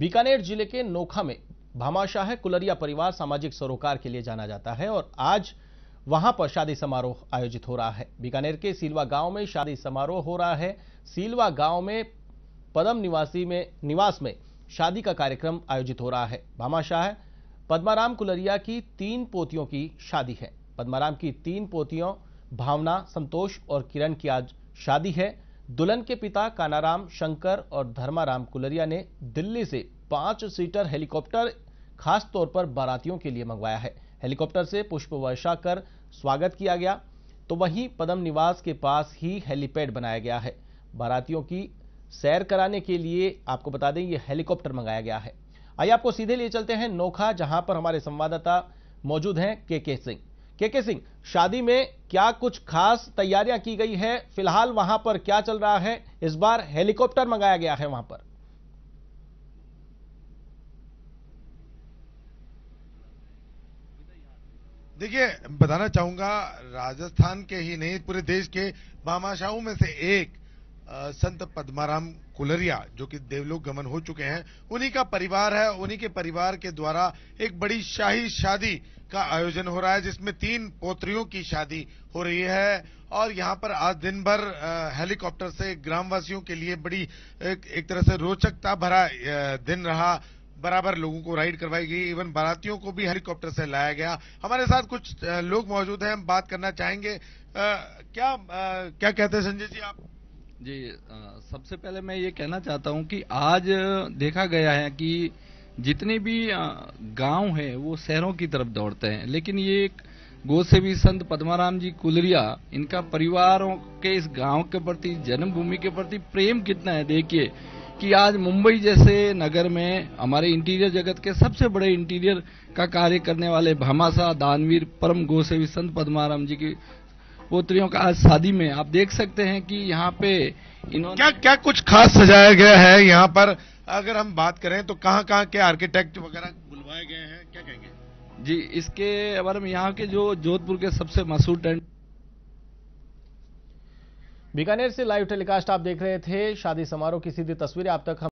बीकानेर जिले के नोखा में भामाशाह कुलरिया परिवार सामाजिक सरोकार के लिए जाना जाता है और आज वहां पर शादी समारोह आयोजित हो रहा है बीकानेर के सीलवा गांव में शादी समारोह हो रहा है सीलवा गांव में पदम निवासी में निवास में शादी का कार्यक्रम आयोजित हो रहा है भामाशाह पद्माराम कुलरिया की तीन पोतियों की शादी है पद्माराम की तीन पोतियों भावना संतोष और किरण की आज शादी है दुल्हन के पिता कानाराम शंकर और धर्माराम कुलरिया ने दिल्ली से पांच सीटर हेलीकॉप्टर खासतौर पर बारातियों के लिए मंगवाया है हेलीकॉप्टर से पुष्प वर्षा कर स्वागत किया गया तो वहीं पदम निवास के पास ही हेलीपैड बनाया गया है बारातियों की सैर कराने के लिए आपको बता दें ये हेलीकॉप्टर मंगाया गया है आइए आपको सीधे लिए चलते हैं नोखा जहां पर हमारे संवाददाता मौजूद हैं के के सिंह के के सिंह शादी में क्या कुछ खास तैयारियां की गई है फिलहाल वहां पर क्या चल रहा है इस बार हेलीकॉप्टर मंगाया गया है वहां पर देखिए बताना चाहूंगा राजस्थान के ही नहीं पूरे देश के बामाशाहों में से एक संत पद्माराम कुलरिया जो कि देवलोक गमन हो चुके हैं उन्हीं का परिवार है उन्हीं के परिवार के द्वारा एक बड़ी शाही शादी का आयोजन हो रहा है जिसमें तीन पोत्रियों की शादी हो रही है और यहाँ पर आज दिन भर हेलीकॉप्टर से ग्रामवासियों के लिए बड़ी एक, एक तरह से रोचकता भरा दिन रहा बराबर लोगों को राइड करवाई गई इवन बारातियों को भी हेलीकॉप्टर से लाया गया हमारे साथ कुछ लोग मौजूद हैं हम बात करना चाहेंगे आ, क्या आ, क्या कहते हैं संजय जी आप जी सबसे पहले मैं ये कहना चाहता हूँ कि आज देखा गया है कि जितने भी गांव हैं वो शहरों की तरफ दौड़ते हैं लेकिन ये गोसेवी संत पद्माराम जी कुलरिया इनका परिवारों के इस गांव के प्रति जन्मभूमि के प्रति प्रेम कितना है देखिए कि आज मुंबई जैसे नगर में हमारे इंटीरियर जगत के सबसे बड़े इंटीरियर का कार्य करने वाले भामासा दानवीर परम गोसेवी संत पद्माराम जी की पोत्रियों का आज शादी में आप देख सकते हैं कि यहाँ पे इन्होंने क्या क्या कुछ खास सजाया गया है यहाँ पर अगर हम बात करें तो कहाँ कहाँ के आर्किटेक्ट वगैरह बुलवाए गए हैं क्या कहेंगे जी इसके बारे में यहाँ के जो जोधपुर के सबसे मशहूर टेंट बीकानेर से लाइव टेलीकास्ट आप देख रहे थे शादी समारोह की सीधी तस्वीरें आप तक हम